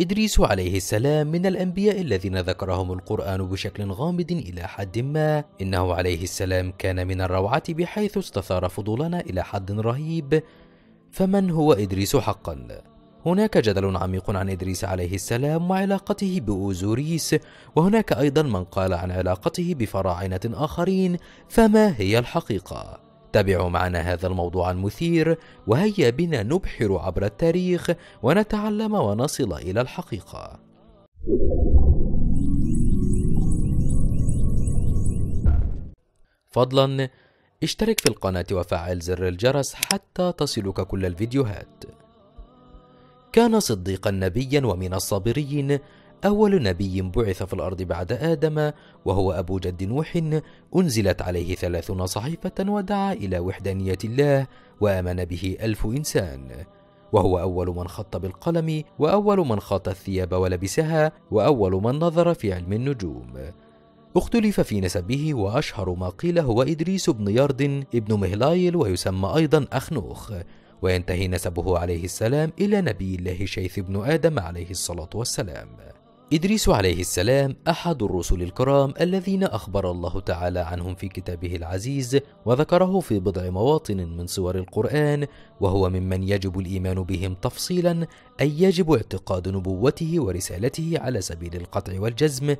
إدريس عليه السلام من الأنبياء الذين ذكرهم القرآن بشكل غامض إلى حد ما إنه عليه السلام كان من الروعة بحيث استثار فضولنا إلى حد رهيب فمن هو إدريس حقا؟ هناك جدل عميق عن إدريس عليه السلام وعلاقته بأوزوريس وهناك أيضا من قال عن علاقته بفراعنة آخرين فما هي الحقيقة؟ تابعوا معنا هذا الموضوع المثير وهيا بنا نبحر عبر التاريخ ونتعلم ونصل إلى الحقيقة فضلا اشترك في القناة وفعل زر الجرس حتى تصلك كل الفيديوهات كان صديقا نبيا ومن الصابرين أول نبي بعث في الأرض بعد آدم وهو أبو جد نوح أنزلت عليه ثلاثون صحيفة ودعا إلى وحدانية الله وآمن به ألف إنسان وهو أول من خط بالقلم وأول من خاط الثياب ولبسها وأول من نظر في علم النجوم اختلف في نسبه وأشهر ما قيل هو إدريس بن يرد ابن مهلايل ويسمى أيضا أخنوخ وينتهي نسبه عليه السلام إلى نبي الله شيث بن آدم عليه الصلاة والسلام إدريس عليه السلام أحد الرسل الكرام الذين أخبر الله تعالى عنهم في كتابه العزيز وذكره في بضع مواطن من سور القرآن وهو ممن يجب الإيمان بهم تفصيلا أي يجب اعتقاد نبوته ورسالته على سبيل القطع والجزم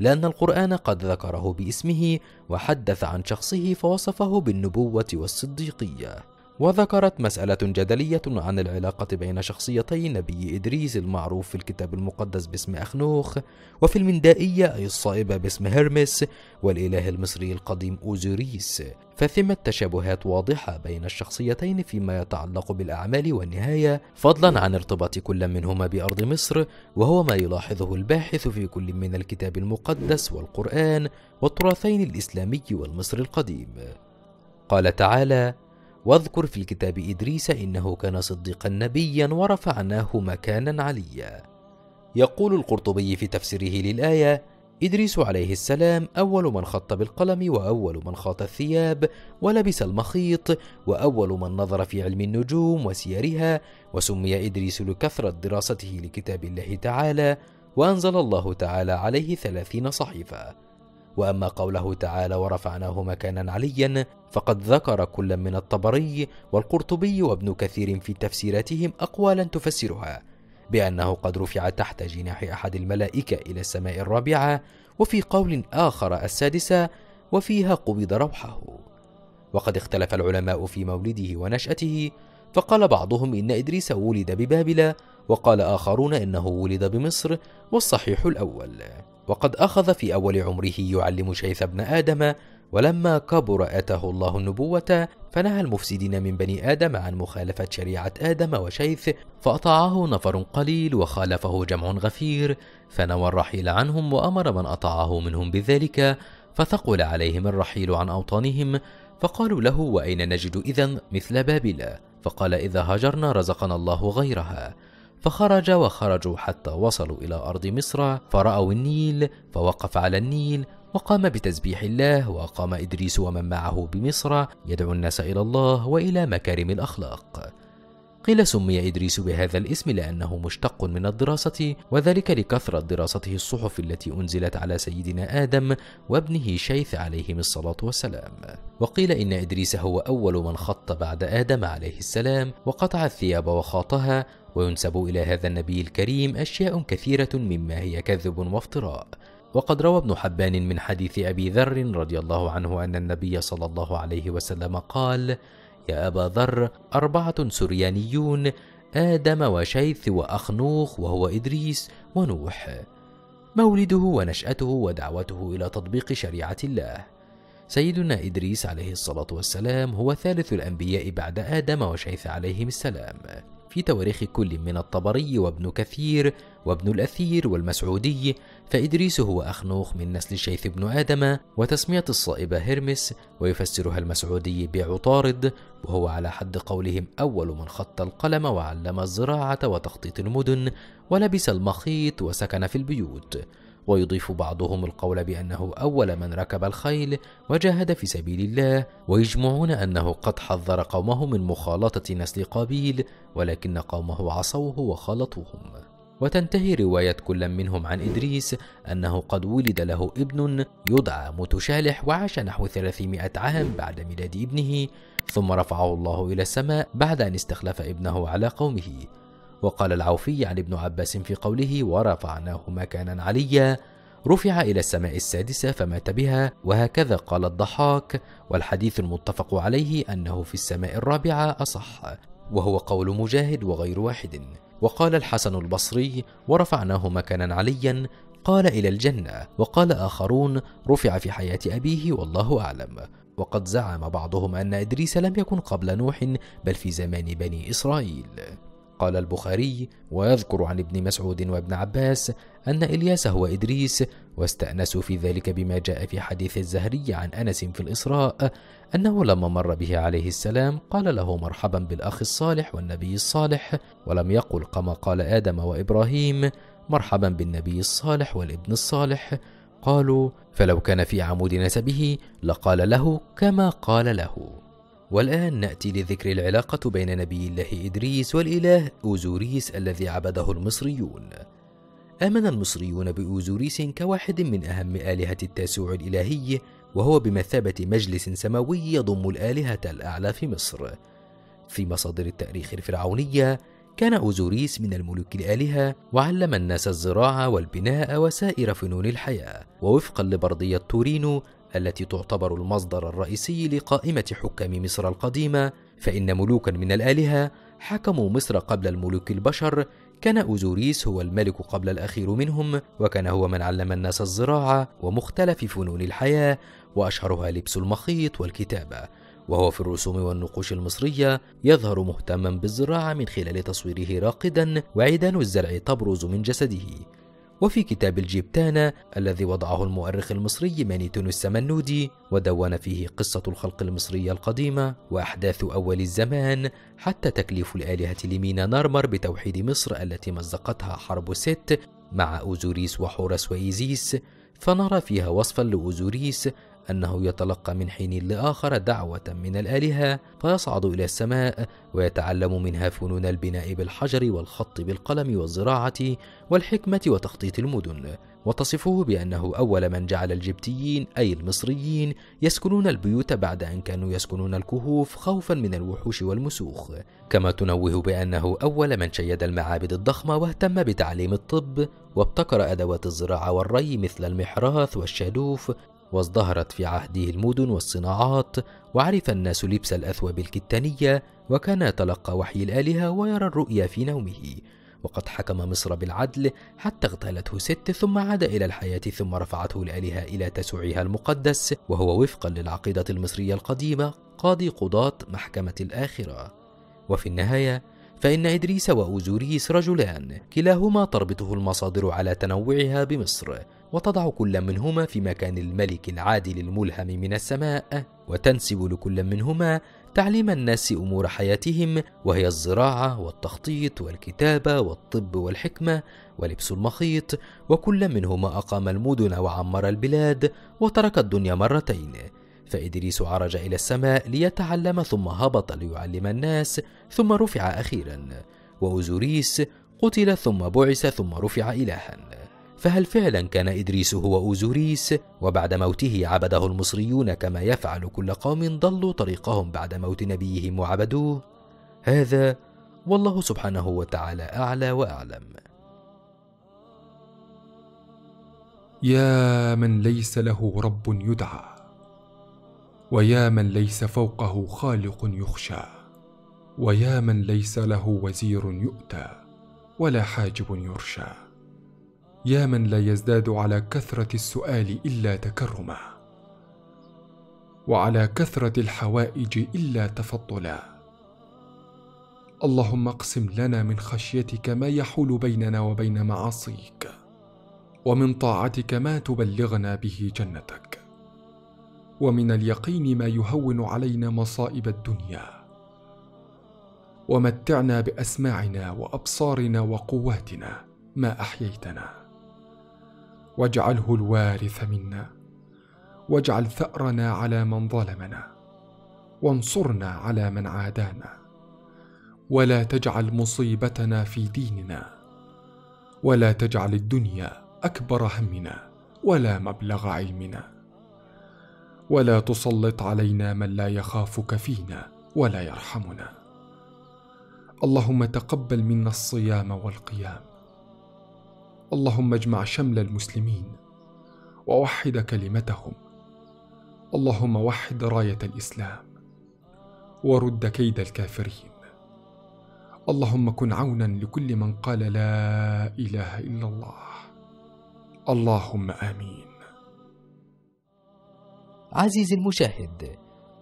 لأن القرآن قد ذكره باسمه وحدث عن شخصه فوصفه بالنبوة والصديقية وذكرت مسألة جدلية عن العلاقة بين شخصيتي نبي إدريس المعروف في الكتاب المقدس باسم أخنوخ وفي المندائية أي الصائبة باسم هرمس والإله المصري القديم أوزوريس فثمة تشابهات واضحة بين الشخصيتين فيما يتعلق بالأعمال والنهاية فضلا عن ارتباط كل منهما بأرض مصر وهو ما يلاحظه الباحث في كل من الكتاب المقدس والقرآن والتراثين الإسلامي والمصري القديم قال تعالى واذكر في الكتاب إدريس إنه كان صديقا نبيا ورفعناه مكانا عليا يقول القرطبي في تفسيره للآية إدريس عليه السلام أول من خط بالقلم وأول من خاط الثياب ولبس المخيط وأول من نظر في علم النجوم وسيرها وسمي إدريس لكثرة دراسته لكتاب الله تعالى وأنزل الله تعالى عليه ثلاثين صحيفة واما قوله تعالى ورفعناه مكانا عليا فقد ذكر كل من الطبري والقرطبي وابن كثير في تفسيراتهم اقوالا تفسرها بانه قد رفع تحت جناح احد الملائكه الى السماء الرابعه وفي قول اخر السادسه وفيها قبض روحه وقد اختلف العلماء في مولده ونشاته فقال بعضهم ان ادريس ولد ببابل وقال اخرون انه ولد بمصر والصحيح الاول وقد أخذ في أول عمره يعلم شيث بن آدم ولما كبر آتاه الله النبوة فنهى المفسدين من بني آدم عن مخالفة شريعة آدم وشيث فأطاعه نفر قليل وخالفه جمع غفير فنوى الرحيل عنهم وأمر من أطاعه منهم بذلك فثقل عليهم الرحيل عن أوطانهم فقالوا له وأين نجد إذا مثل بابل فقال إذا هجرنا رزقنا الله غيرها فخرج وخرجوا حتى وصلوا إلى أرض مصر فرأوا النيل فوقف على النيل وقام بتسبيح الله وقام إدريس ومن معه بمصر يدعو الناس إلى الله وإلى مكارم الأخلاق قيل سمي إدريس بهذا الاسم لأنه مشتق من الدراسة وذلك لكثرة دراسته الصحف التي أنزلت على سيدنا آدم وابنه شيث عليهم الصلاة والسلام وقيل إن إدريس هو أول من خط بعد آدم عليه السلام وقطع الثياب وخاطها وينسب إلى هذا النبي الكريم أشياء كثيرة مما هي كذب وافتراء وقد روى ابن حبان من حديث أبي ذر رضي الله عنه أن النبي صلى الله عليه وسلم قال يا أبا ذر أربعة سريانيون آدم وشيث وأخنوخ وهو إدريس ونوح مولده ونشأته ودعوته إلى تطبيق شريعة الله سيدنا إدريس عليه الصلاة والسلام هو ثالث الأنبياء بعد آدم وشيث عليهم السلام في تواريخ كل من الطبري وابن كثير وابن الأثير والمسعودي فإدريس هو أخنوخ من نسل شيث بن آدم وتسمية الصائبة هرمس ويفسرها المسعودي بعطارد وهو على حد قولهم أول من خط القلم وعلم الزراعة وتخطيط المدن ولبس المخيط وسكن في البيوت ويضيف بعضهم القول بأنه أول من ركب الخيل وجاهد في سبيل الله ويجمعون أنه قد حذر قومه من مخالطة نسل قابيل ولكن قومه عصوه وخالطوهم وتنتهي رواية كل منهم عن إدريس أنه قد ولد له ابن يدعى متشالح وعاش نحو 300 عام بعد ميلاد ابنه ثم رفعه الله إلى السماء بعد أن استخلف ابنه على قومه وقال العوفي عن ابن عباس في قوله ورفعناه مكانا عليا رفع إلى السماء السادسة فمات بها وهكذا قال الضحاك والحديث المتفق عليه أنه في السماء الرابعة أصح وهو قول مجاهد وغير واحد وقال الحسن البصري ورفعناه مكانا عليا قال إلى الجنة وقال آخرون رفع في حياة أبيه والله أعلم وقد زعم بعضهم أن إدريس لم يكن قبل نوح بل في زمان بني إسرائيل قال البخاري ويذكر عن ابن مسعود وابن عباس أن إلياس هو إدريس واستأنسوا في ذلك بما جاء في حديث الزهري عن أنس في الإسراء أنه لما مر به عليه السلام قال له مرحبا بالأخ الصالح والنبي الصالح ولم يقل كما قال آدم وإبراهيم مرحبا بالنبي الصالح والابن الصالح قالوا فلو كان في عمود نسبه لقال له كما قال له والآن نأتي لذكر العلاقة بين نبي الله إدريس والإله أوزوريس الذي عبده المصريون آمن المصريون بأوزوريس كواحد من أهم آلهة التاسوع الإلهي وهو بمثابة مجلس سماوي يضم الآلهة الأعلى في مصر في مصادر التاريخ الفرعونية كان أوزوريس من الملوك الآلهة وعلم الناس الزراعة والبناء وسائر فنون الحياة ووفقا لبردية تورينو التي تعتبر المصدر الرئيسي لقائمة حكام مصر القديمة فإن ملوكا من الآلهة حكموا مصر قبل الملوك البشر كان أوزوريس هو الملك قبل الأخير منهم وكان هو من علم الناس الزراعة ومختلف فنون الحياة وأشهرها لبس المخيط والكتابة وهو في الرسوم والنقوش المصرية يظهر مهتما بالزراعة من خلال تصويره راقدا وعيدان الزرع تبرز من جسده وفي كتاب الجبتانة الذي وضعه المؤرخ المصري مانيتون السمنودي ودون فيه قصة الخلق المصرية القديمة وأحداث أول الزمان حتى تكليف الآلهة لمينا نارمر بتوحيد مصر التي مزقتها حرب ست مع أوزوريس وحورس وإيزيس فنرى فيها وصفا لأوزوريس أنه يتلقى من حين لآخر دعوة من الآلهة فيصعد إلى السماء ويتعلم منها فنون البناء بالحجر والخط بالقلم والزراعة والحكمة وتخطيط المدن وتصفه بأنه أول من جعل الجبتيين أي المصريين يسكنون البيوت بعد أن كانوا يسكنون الكهوف خوفا من الوحوش والمسوخ كما تنوه بأنه أول من شيد المعابد الضخمة واهتم بتعليم الطب وابتكر أدوات الزراعة والري مثل المحراث والشادوف وازدهرت في عهده المدن والصناعات وعرف الناس لبس الأثواب الكتانية وكان يتلقى وحي الآلهة ويرى الرؤيا في نومه وقد حكم مصر بالعدل حتى اغتالته ست ثم عاد إلى الحياة ثم رفعته الآلهة إلى تسوعها المقدس وهو وفقا للعقيدة المصرية القديمة قاضي قضاة محكمة الآخرة وفي النهاية فإن إدريس وأوزوريس رجلان كلاهما تربطه المصادر على تنوعها بمصر وتضع كل منهما في مكان الملك العادل الملهم من السماء وتنسب لكل منهما تعليم الناس امور حياتهم وهي الزراعه والتخطيط والكتابه والطب والحكمه ولبس المخيط وكل منهما اقام المدن وعمر البلاد وترك الدنيا مرتين فإدريس عرج إلى السماء ليتعلم ثم هبط ليعلم الناس ثم رفع أخيرا وأوزوريس قتل ثم بعث ثم رفع إلها فهل فعلا كان إدريس هو أوزوريس وبعد موته عبده المصريون كما يفعل كل قوم ضلوا طريقهم بعد موت نبيهم وعبدوه هذا والله سبحانه وتعالى أعلى وأعلم يا من ليس له رب يدعى ويا من ليس فوقه خالق يخشى ويا من ليس له وزير يؤتى ولا حاجب يرشى يا من لا يزداد على كثره السؤال الا تكرما وعلى كثره الحوائج الا تفضلا اللهم اقسم لنا من خشيتك ما يحول بيننا وبين معاصيك ومن طاعتك ما تبلغنا به جنتك ومن اليقين ما يهون علينا مصائب الدنيا ومتعنا باسماعنا وابصارنا وقواتنا ما احييتنا واجعله الوارث منا واجعل ثارنا على من ظلمنا وانصرنا على من عادانا ولا تجعل مصيبتنا في ديننا ولا تجعل الدنيا اكبر همنا ولا مبلغ علمنا ولا تسلط علينا من لا يخافك فينا ولا يرحمنا اللهم تقبل منا الصيام والقيام اللهم اجمع شمل المسلمين ووحد كلمتهم اللهم وحد رايه الاسلام ورد كيد الكافرين اللهم كن عونا لكل من قال لا اله الا الله اللهم امين عزيزي المشاهد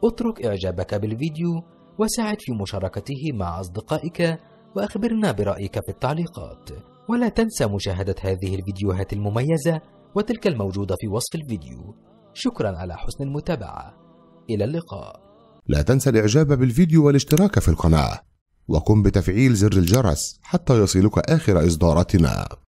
اترك إعجابك بالفيديو وساعد في مشاركته مع أصدقائك وأخبرنا برأيك في التعليقات ولا تنسى مشاهدة هذه الفيديوهات المميزة وتلك الموجودة في وصف الفيديو شكرا على حسن المتابعة إلى اللقاء لا تنسى الإعجاب بالفيديو والاشتراك في القناة وقم بتفعيل زر الجرس حتى يصلك آخر إصداراتنا